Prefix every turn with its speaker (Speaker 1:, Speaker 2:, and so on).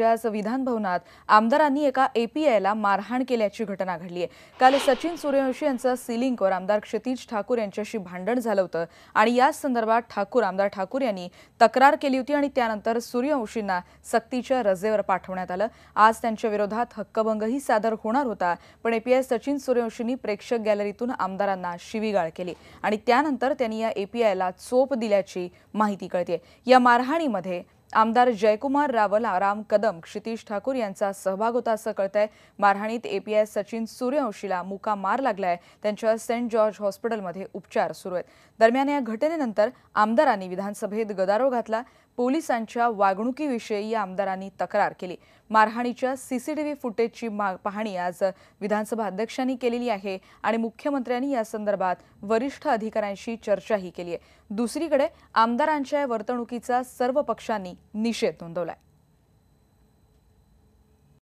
Speaker 1: विधान भवनात आमदारांनी एका एपीआयला मारहाण केल्याची घटना घडली आहे काल सचिन सूर्यवंशी यांचं सिलिंगवर आमदार क्षितिज ठाकूर यांच्याशी भांडण झालं होतं आणि या संदर्भात ठाकूर आमदार ठाकूर यांनी तक्रार केली होती आणि त्यानंतर सूर्यवंशींना सक्तीच्या रजेवर पाठवण्यात आलं आज त्यांच्या विरोधात हक्कभंगही सादर होणार होता पण एपीआय सचिन सूर्यवंशींनी प्रेक्षक गॅलरीतून आमदारांना शिवीगाळ केली आणि त्यानंतर त्यांनी या एपीआयला चोप दिल्याची माहिती कळते या मारहाणीमध्ये आमदार जयकुमार रावल आराम कदम क्षितीश ठाकूर यांचा सहभाग होता असं आहे मारहाणीत एपीआय सचिन सूर्यवंशीला मुका मार लागलाय त्यांच्यावर सेंट जॉर्ज हॉस्पिटलमध्ये उपचार सुरू आहेत दरम्यान या घटनेनंतर आमदारांनी विधानसभेत गदारोळ घातला पोलिसांच्या वागणुकीविषयी या आमदारांनी तक्रार केली मारहाणीच्या सीसीटीव्ही फुटेजची पाहणी आज विधानसभा अध्यक्षांनी केलेली आहे आणि मुख्यमंत्र्यांनी या संदर्भात वरिष्ठ अधिकाऱ्यांशी चर्चाही केली आहे दुसरीकडे आमदारांच्या वर्तणुकीचा सर्व पक्षांनी निषेध नोंदवला